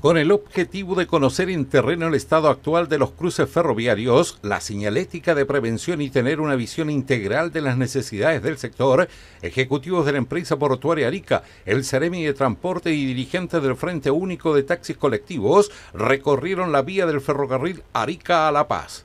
con el objetivo de conocer en terreno el estado actual de los cruces ferroviarios, la señalética de prevención y tener una visión integral de las necesidades del sector, ejecutivos de la empresa portuaria Arica, el Ceremi de Transporte y dirigentes del Frente Único de Taxis Colectivos recorrieron la vía del ferrocarril Arica a La Paz.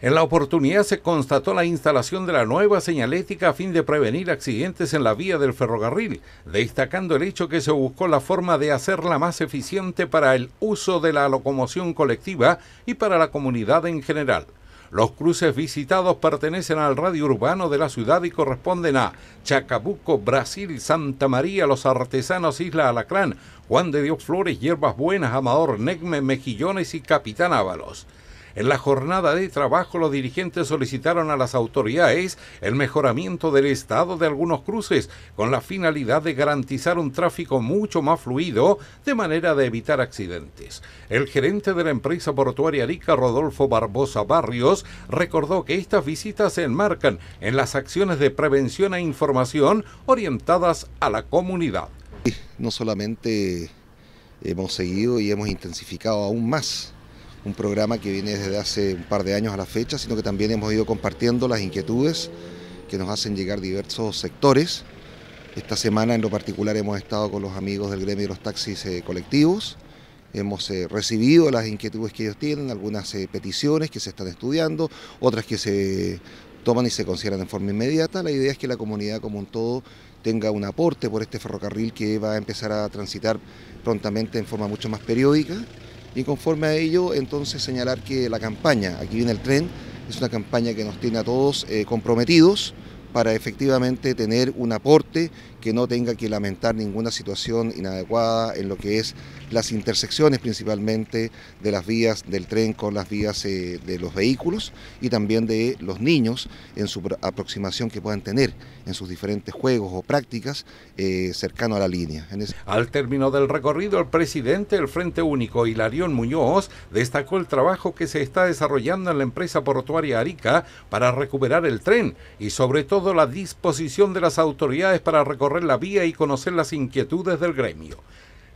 En la oportunidad se constató la instalación de la nueva señalética a fin de prevenir accidentes en la vía del ferrocarril, destacando el hecho que se buscó la forma de hacerla más eficiente para el uso de la locomoción colectiva y para la comunidad en general. Los cruces visitados pertenecen al radio urbano de la ciudad y corresponden a Chacabuco, Brasil, Santa María, Los Artesanos, Isla Alacrán, Juan de Dios Flores, Hierbas Buenas, Amador, Negme, Mejillones y Capitán Ábalos. En la jornada de trabajo, los dirigentes solicitaron a las autoridades el mejoramiento del estado de algunos cruces con la finalidad de garantizar un tráfico mucho más fluido de manera de evitar accidentes. El gerente de la empresa portuaria rica, Rodolfo Barbosa Barrios, recordó que estas visitas se enmarcan en las acciones de prevención e información orientadas a la comunidad. No solamente hemos seguido y hemos intensificado aún más un programa que viene desde hace un par de años a la fecha, sino que también hemos ido compartiendo las inquietudes que nos hacen llegar diversos sectores. Esta semana en lo particular hemos estado con los amigos del gremio de los taxis eh, colectivos, hemos eh, recibido las inquietudes que ellos tienen, algunas eh, peticiones que se están estudiando, otras que se toman y se consideran en forma inmediata. La idea es que la comunidad como un todo tenga un aporte por este ferrocarril que va a empezar a transitar prontamente en forma mucho más periódica y conforme a ello entonces señalar que la campaña, aquí viene el tren, es una campaña que nos tiene a todos eh, comprometidos para efectivamente tener un aporte que no tenga que lamentar ninguna situación inadecuada en lo que es las intersecciones principalmente de las vías del tren con las vías eh, de los vehículos y también de los niños en su aproximación que puedan tener en sus diferentes juegos o prácticas eh, cercano a la línea. Al término del recorrido, el presidente del Frente Único, Hilarión Muñoz, destacó el trabajo que se está desarrollando en la empresa portuaria Arica para recuperar el tren y sobre todo la disposición de las autoridades para recorrer la vía y conocer las inquietudes del gremio.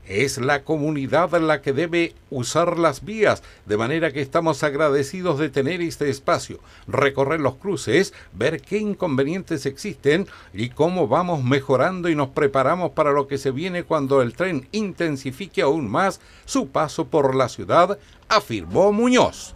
Es la comunidad la que debe usar las vías, de manera que estamos agradecidos de tener este espacio, recorrer los cruces, ver qué inconvenientes existen y cómo vamos mejorando y nos preparamos para lo que se viene cuando el tren intensifique aún más su paso por la ciudad, afirmó Muñoz.